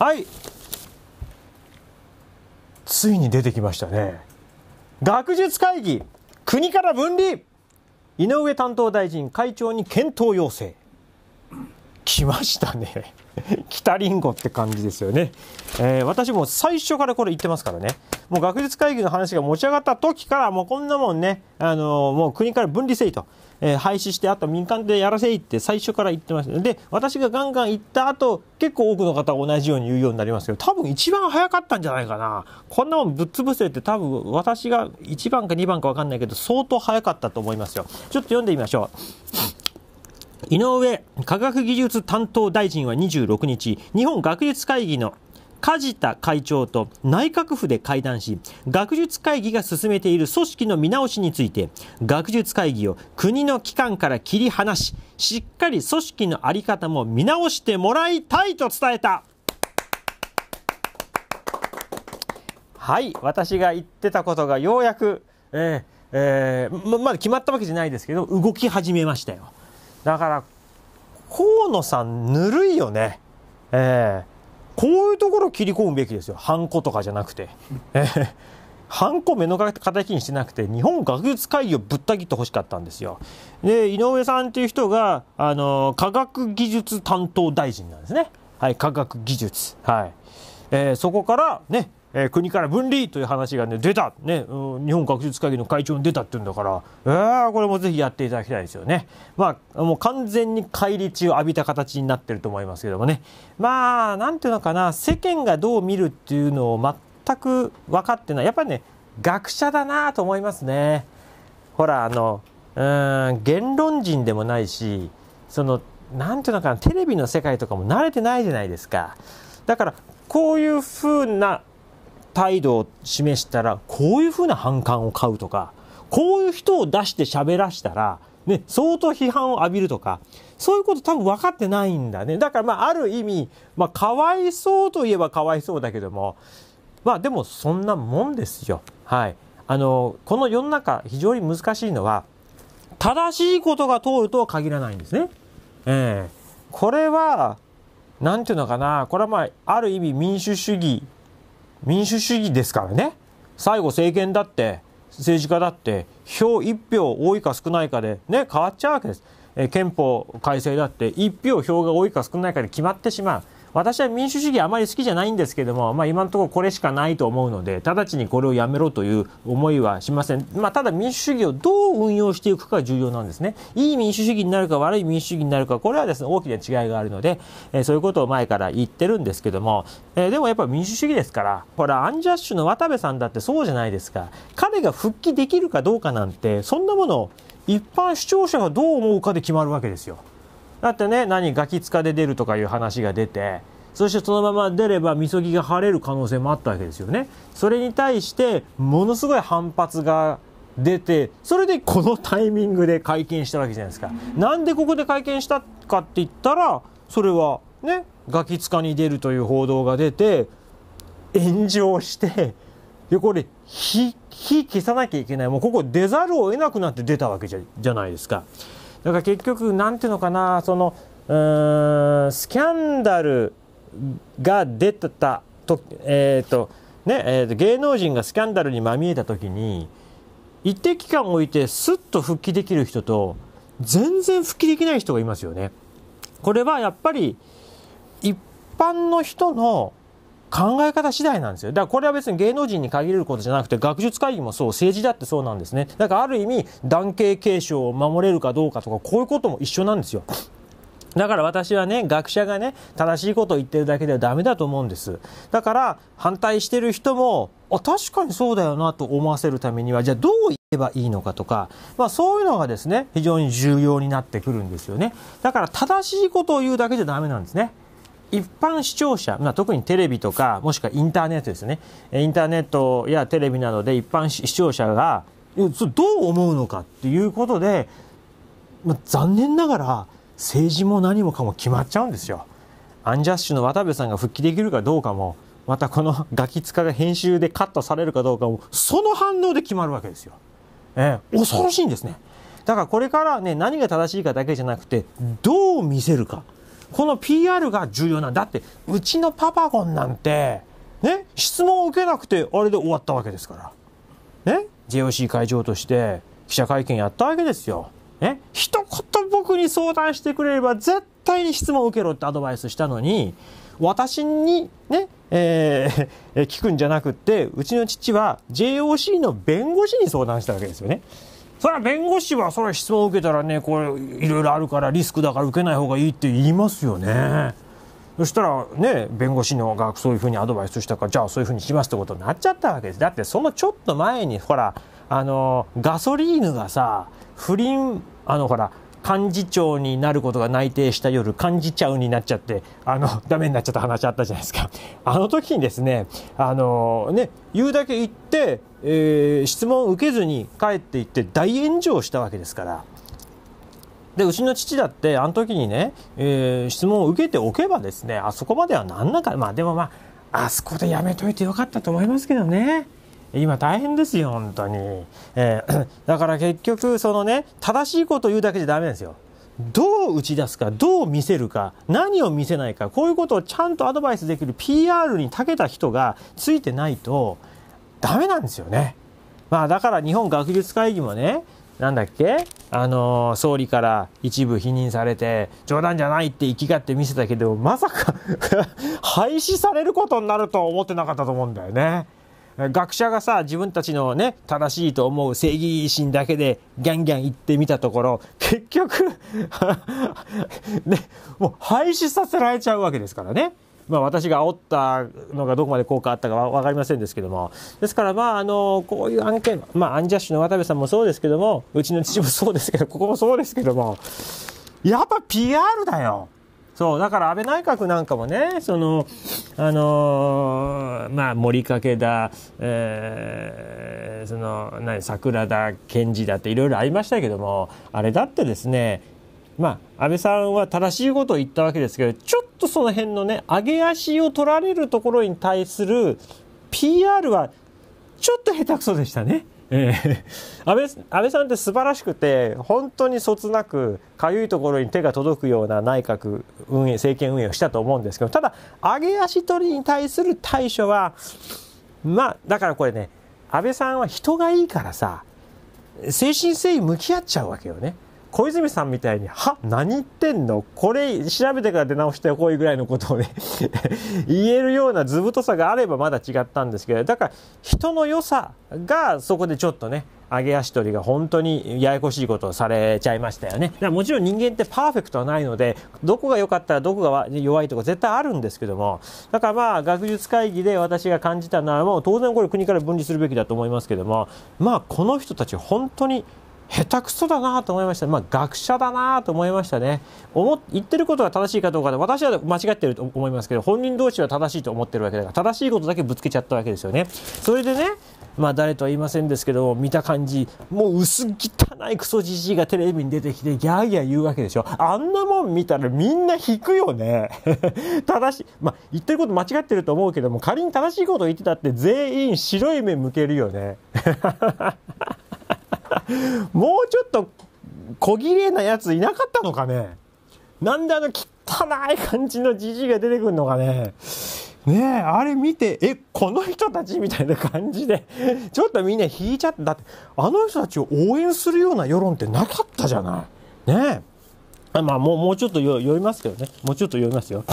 はいついに出てきましたね学術会議国から分離井上担当大臣会長に検討要請来ましたね北 りんごって感じですよね、えー、私も最初からこれ言ってますからねもう学術会議の話が持ち上がった時からもうこんなもんね、あのー、もう国から分離せいと、えー、廃止してあと民間でやらせいって最初から言ってましたで私がガンガン言った後結構多くの方が同じように言うようになりますけど多分一番早かったんじゃないかなこんなもんぶっ潰せって多分私が1番か2番か分かんないけど相当早かったと思いますよちょっと読んでみましょう井上科学技術担当大臣は26日、日本学術会議の梶田会長と内閣府で会談し、学術会議が進めている組織の見直しについて、学術会議を国の機関から切り離し、しっかり組織の在り方も見直してもらいたいと伝えた。はい、私が言ってたことがようやく、えーえー、ままだ決まったわけじゃないですけど、動き始めましたよ。だから河野さんぬるいよねええー、こういうところ切り込むべきですよハンコとかじゃなくてええー、ハンコ目の敵にしてなくて日本学術会議をぶった切ってほしかったんですよで井上さんっていう人があの科学技術担当大臣なんですねはい科学技術はい、えー、そこからねえー、国から分離という話が、ね、出た、ね、日本学術会議の会長に出たっていうんだから、えー、これもぜひやっていただきたいですよね、まあ、もう完全に返り血を浴びた形になってると思いますけどもね、まあ、なんていうのかな、世間がどう見るっていうのを全く分かってない、やっぱりね、学者だなと思いますね。ほらあのうん言論人でもないしそのなんていうのかなテレビの世界とかも慣れてないじゃないですかだからこういうふうな態度を示したら、こういうふうな反感を買うとか、こういう人を出して喋らしたら、ね、相当批判を浴びるとか、そういうこと多分分かってないんだね。だからまあ、ある意味、まあ、かわいそうといえばかわいそうだけども、まあでもそんなもんですよ。はい。あの、この世の中非常に難しいのは、正しいことが通るとは限らないんですね。ええー、これは、なんていうのかな、これはまあ、ある意味民主主義民主主義ですからね最後政権だって政治家だって票1票多いか少ないかでね変わっちゃうわけです、えー、憲法改正だって1票票が多いか少ないかで決まってしまう私は民主主義あまり好きじゃないんですけども、まあ、今のところこれしかないと思うので直ちにこれをやめろという思いはしません、まあ、ただ民主主義をどう運用していくかが重要なんですねいい民主主義になるか悪い民主主義になるかこれはですね大きな違いがあるので、えー、そういうことを前から言ってるんですけども、えー、でもやっぱり民主主義ですからこれアンジャッシュの渡部さんだってそうじゃないですか彼が復帰できるかどうかなんてそんなもの一般視聴者がどう思うかで決まるわけですよ。だってね何ガキ使で出るとかいう話が出てそしてそのまま出ればみそぎが晴れる可能性もあったわけですよねそれに対してものすごい反発が出てそれでこのタイミングで会見したわけじゃないですかなんでここで会見したかって言ったらそれはねガキ使に出るという報道が出て炎上してでこれ火消さなきゃいけないもうここ出ざるを得なくなって出たわけじゃないですかだから結局、なんていうのかな、その、うんスキャンダルが出てたと、えっ、ー、と、ね、えーと、芸能人がスキャンダルにまみえた時に、一定期間置いてすっと復帰できる人と、全然復帰できない人がいますよね。これはやっぱり、一般の人の考え方次第なんですよ。だからこれは別に芸能人に限れることじゃなくて、学術会議もそう、政治だってそうなんですね。だからある意味、男系継承を守れるかどうかとか、こういうことも一緒なんですよ。だから私はね、学者がね、正しいことを言ってるだけではダメだと思うんです。だから、反対してる人も、あ、確かにそうだよなと思わせるためには、じゃあどう言えばいいのかとか、まあそういうのがですね、非常に重要になってくるんですよね。だから正しいことを言うだけじゃダメなんですね。一般視聴者、まあ、特にテレビとか、もしくはインターネットですね。インターネットやテレビなどで一般視聴者が、どう思うのかっていうことで、まあ、残念ながら政治も何もかも決まっちゃうんですよ。アンジャッシュの渡部さんが復帰できるかどうかも、またこの ガキ使が編集でカットされるかどうかも、その反応で決まるわけですよ。えー、恐ろしいんですね。だからこれからね、何が正しいかだけじゃなくて、どう見せるか。この PR が重要なんだって、うちのパパゴンなんて、ね、質問を受けなくて、あれで終わったわけですから。ね、JOC 会長として記者会見やったわけですよ。ね、一言僕に相談してくれれば、絶対に質問を受けろってアドバイスしたのに、私にね、えー、聞くんじゃなくって、うちの父は JOC の弁護士に相談したわけですよね。それは弁護士はそれ質問を受けたらねこれいろいろあるからリスクだから受けない方がいいって言いますよねそしたらね弁護士のがそういうふうにアドバイスしたからじゃあそういうふうにしますってことになっちゃったわけですだってそのちょっと前にほらあのガソリーヌがさ不倫あのほら幹事長になることが内定した夜、幹事長になっちゃって、あの、ダメになっちゃった話あったじゃないですか。あの時にですね、あの、ね、言うだけ言って、えー、質問を受けずに帰っていって大炎上したわけですから。で、うちの父だって、あの時にね、えー、質問を受けておけばですね、あそこまではなんなか、まあでもまあ、あそこでやめといてよかったと思いますけどね。今大変ですよ、本当に。えー、だから結局、そのね、正しいことを言うだけじゃダメですよ。どう打ち出すか、どう見せるか、何を見せないか、こういうことをちゃんとアドバイスできる PR に長けた人がついてないと、ダメなんですよね。まあだから日本学術会議もね、なんだっけあのー、総理から一部否認されて、冗談じゃないって生きがって見せたけど、まさか 廃止されることになるとは思ってなかったと思うんだよね。学者がさ、自分たちのね、正しいと思う正義心だけでギャンギャン言ってみたところ、結局 ね、もう廃止させられちゃうわけですからね。まあ、私が煽ったのがどこまで効果あったか分かりませんですけども、ですから、まあ、あのこういう案件、まあ、アンジャッシュの渡部さんもそうですけども、うちの父もそうですけど、ここもそうですけども、やっぱ PR だよ。そう、だから安倍内閣なんかもね、その、あのー、まあ、森かけだ、えー、その、何、桜だ、検事だっていろいろありましたけども、あれだってですね、まあ、安倍さんは正しいことを言ったわけですけど、ちょっとその辺のね、上げ足を取られるところに対する PR は、ちょっと下手くそでしたね。えー、安倍安倍さんって素晴らしくて本当にそつなくかゆいところに手が届くような内閣運営政権運営をしたと思うんですけどただ上げ足取りに対する対処はまあだからこれね安倍さんは人がいいからさ誠心誠意向き合っちゃうわけよね。小泉さんみたいに、は何言ってんのこれ調べてから出直してこいぐらいのことをね 言えるような図太さがあればまだ違ったんですけど、だから人の良さがそこでちょっとね、揚げ足取りが本当にややこしいことをされちゃいましたよね。もちろん人間ってパーフェクトはないので、どこが良かったらどこが弱いとか絶対あるんですけども、だからまあ学術会議で私が感じたのは、もう当然これ国から分離するべきだと思いますけども、まあこの人たち本当に下手くそだなと思いました、まあ、学者だなと思いましたね思言ってることが正しいかどうかで私は間違ってると思いますけど本人同士は正しいと思ってるわけだから正しいことだけぶつけちゃったわけですよねそれでねまあ誰とは言いませんですけど見た感じもう薄汚いクソじじいがテレビに出てきてギャーギャー言うわけでしょあんなもん見たらみんな引くよね 正しいまあ言ってること間違ってると思うけども仮に正しいことを言ってたって全員白い目向けるよね もうちょっと小綺麗なやついなかったのかねなんであの汚い感じのじじいが出てくるのかねねえあれ見てえこの人たちみたいな感じでちょっとみんな引いちゃった。だってあの人たちを応援するような世論ってなかったじゃないねえまあもうもうちょっと読みますけどねもうちょっと読みますよ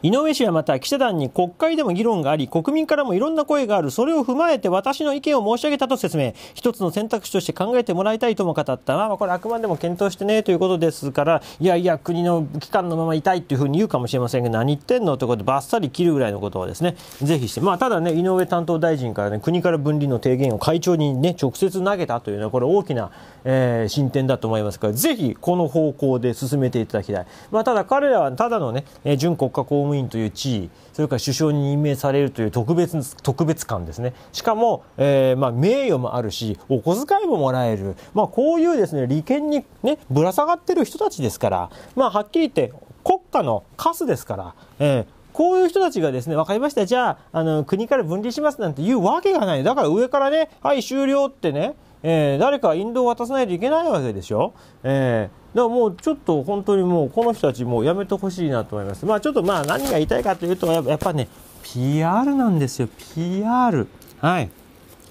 井上氏はまた記者団に国会でも議論があり国民からもいろんな声があるそれを踏まえて私の意見を申し上げたと説明一つの選択肢として考えてもらいたいとも語った、まあ、これあくまでも検討してねということですからいやいや国の機関のままいたいというふうに言うかもしれませんが何言ってんのということでばっさり切るぐらいのことはですねぜひして、まあ、ただね井上担当大臣からね国から分離の提言を会長にね直接投げたというのはこれ大きな、えー、進展だと思いますからぜひこの方向で進めていただきたい、まあ、ただ彼らはただのね準国家公務務員という地位それから首相に任命されるという特別特別感ですねしかも、えー、まあ、名誉もあるしお小遣いももらえる、まあ、こういうですね利権に、ね、ぶら下がってる人たちですから、まあ、はっきり言って国家のカスですから、えー、こういう人たちがですね、分かりました、じゃあ、あの、国から分離しますなんて言うわけがない。だから上からね、はい、終了ってね、えー、誰か引導を渡さないといけないわけでしょ。えー、だからもうちょっと本当にもうこの人たちもうやめてほしいなと思います。まあちょっとまあ何が言いたいかというとやっぱね PR なんですよ PR。はい。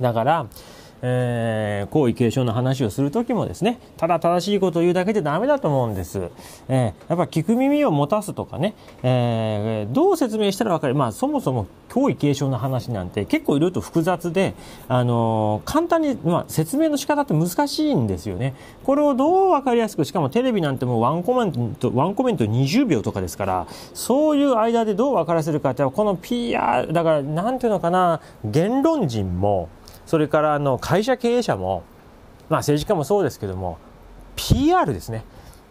だからえー、皇位継承の話をする時もですね、ただ正しいことを言うだけでだダメだと思うんです。えー、やっぱ聞く耳を持たすとかね、えー、どう説明したらわかる。まあ、そもそも皇位継承の話なんて結構いろいろと複雑で、あのー、簡単に、まあ、説明の仕方って難しいんですよね。これをどうわかりやすく、しかもテレビなんてもうワンコメント、ワンコメント20秒とかですから、そういう間でどう分からせるかって、この PR、だから、なんていうのかな、言論人も、それからあの会社経営者も、まあ、政治家もそうですけども PR ですね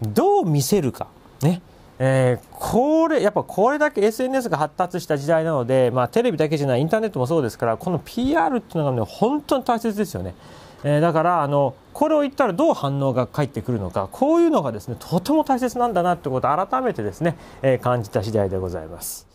どう見せるかねえー、これやっぱこれだけ SNS が発達した時代なので、まあ、テレビだけじゃないインターネットもそうですからこの PR っていうのが、ね、本当に大切ですよね、えー、だからあのこれを言ったらどう反応が返ってくるのかこういうのがですねとても大切なんだなってことを改めてですね、えー、感じた次第でございます。